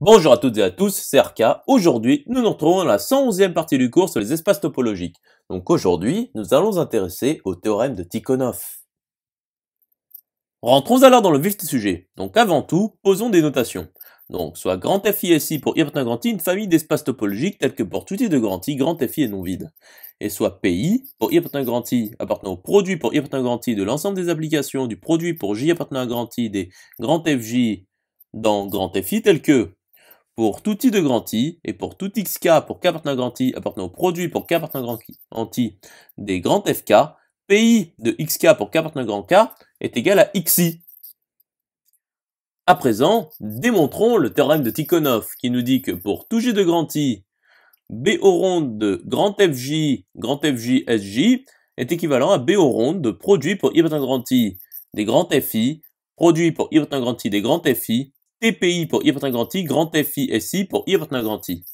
Bonjour à toutes et à tous, c'est RK. Aujourd'hui, nous nous retrouvons dans la 111e partie du cours sur les espaces topologiques. Donc aujourd'hui, nous allons nous intéresser au théorème de Tikhonov. Rentrons alors dans le vif du sujet. Donc avant tout, posons des notations. Donc soit grand FISI pour à grand une famille d'espaces topologiques tels que pour tout de grand I, grand FI est non vide. Et soit PI pour à grand I appartenant au produit pour à grand I de l'ensemble des applications du produit pour J appartenant à grand I des grand FJ dans grand FI tels que pour tout i de grand i et pour tout xk pour k appartenant à grand i appartenant au produit pour k appartenant à grand i des grands fk, pi de xk pour k appartenant à grand k est égal à xi. À présent, démontrons le théorème de Tikhonov qui nous dit que pour tout j de grand i, b au rond de grand fj, grand fj, sj est équivalent à b au rond de produit pour i appartenant à grand i des grands fi, produit pour i appartenant à grand i des grands fi TPI pour I appartenant à grand I, grand pour I appartenant à I.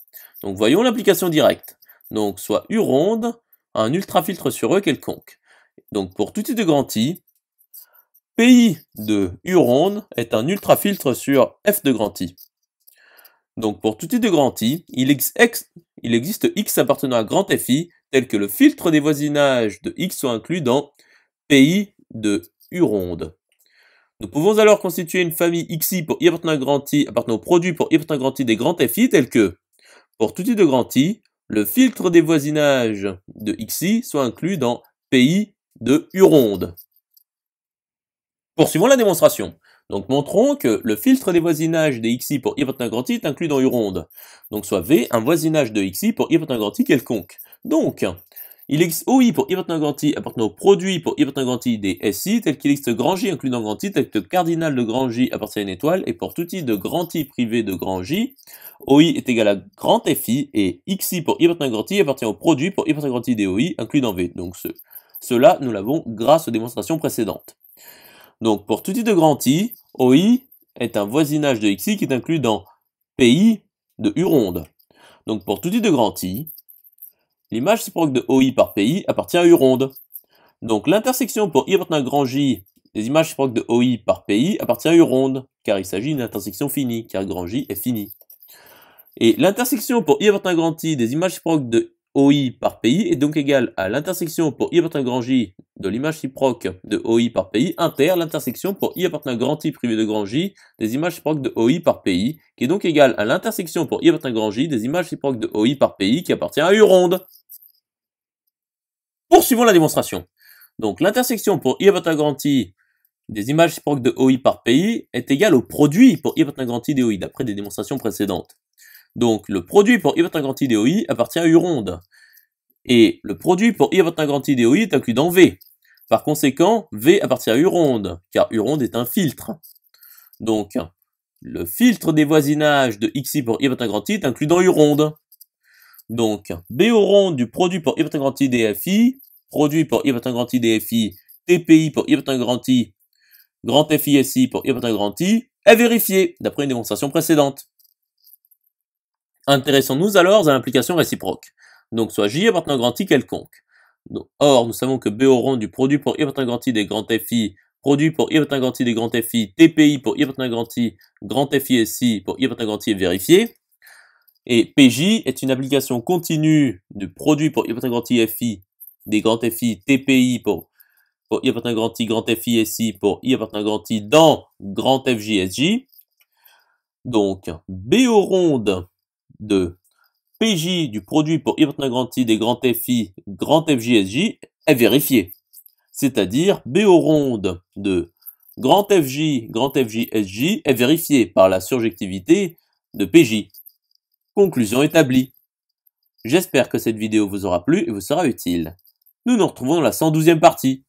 Donc voyons l'application directe. Donc soit U ronde, un ultrafiltre sur E quelconque. Donc pour tout type de grand I, PI de U ronde est un ultrafiltre sur F de grand I. Donc pour tout type de grand I, il, existe X appartenant à grand FI tel que le filtre des voisinages de X soit inclus dans PI de U ronde. Nous pouvons alors constituer une famille XI pour I appartenant, à grand appartenant au produit pour I appartenant des grands FI tels que, pour tout I de grand le filtre des voisinages de XI soit inclus dans PI de U-ronde. Poursuivons la démonstration. Donc montrons que le filtre des voisinages des XI pour I appartenant est inclus dans U-ronde. Donc soit V un voisinage de XI pour I appartenant quelconque. Donc, il existe OI pour hypothèse Granti appartenant au produit pour hypothèse I des SI, tel qu'il existe grand J inclus dans grand I, tel que cardinal de grand J appartient à une étoile, et pour tout I de grand I privé de grand J, OI est égal à grand FI, et XI pour hypothèse Granti appartient au produit pour hyper Granti des OI inclus dans V. Donc cela, nous l'avons grâce aux démonstrations précédentes. Donc pour tout I de grand I, OI est un voisinage de XI qui est inclus dans PI de U ronde. Donc pour tout I de grand I, L'image réciproque de OI par PI appartient à U ronde. Donc l'intersection pour I grand J des images réciproques de OI par PI appartient à U ronde, car il s'agit d'une intersection finie, car grand J est fini. Et l'intersection pour I à grand I des images réciproques de OI par pays est donc égal à l'intersection pour I appartenant à grand J de l'image ciproque de OI par pays inter l'intersection pour I appartenant à grand I privé de grand J des images ciproques de OI par pays qui est donc égal à l'intersection pour I appartenant à grand J des images ciproques de OI par pays qui appartient à U ronde. Poursuivons la démonstration. Donc l'intersection pour I appartenant à grand I des images ciproques de OI par pays est égale au produit pour I appartenant à grand I OI d'après des démonstrations précédentes. Donc le produit pour I DOI appartient à U ronde. Et le produit pour I grand grand DOI est inclus dans V. Par conséquent, V appartient à U ronde, car U ronde est un filtre. Donc le filtre des voisinages de XI pour I grand i est inclus dans U ronde. Donc B ronde du produit pour I DFI, produit pour I grand DFI, TPI pour I grand I grand FISI pour I grand i est vérifié d'après une démonstration précédente. Intéressons-nous alors à l'implication réciproque. Donc soit J appartenant à grand quelconque. or, nous savons que B au rond du produit pour I appartenant à des grands FI, produit pour I appartenant à grand des grands FI, TPI pour I appartenant à grand I, SI pour I appartenant à est vérifié. Et PJ est une application continue du produit pour I appartenant à grand FI, des grands FI, TPI pour, pour I appartenant à grand grand SI pour I appartenant à grand dans grand FJ, Donc, B au ronde de PJ du produit pour I des grands FI, grand FJSJ est vérifié. C'est-à-dire BO ronde de grand FJ, grand FJSJ est vérifié par la surjectivité de PJ. Conclusion établie. J'espère que cette vidéo vous aura plu et vous sera utile. Nous nous retrouvons dans la 112e partie.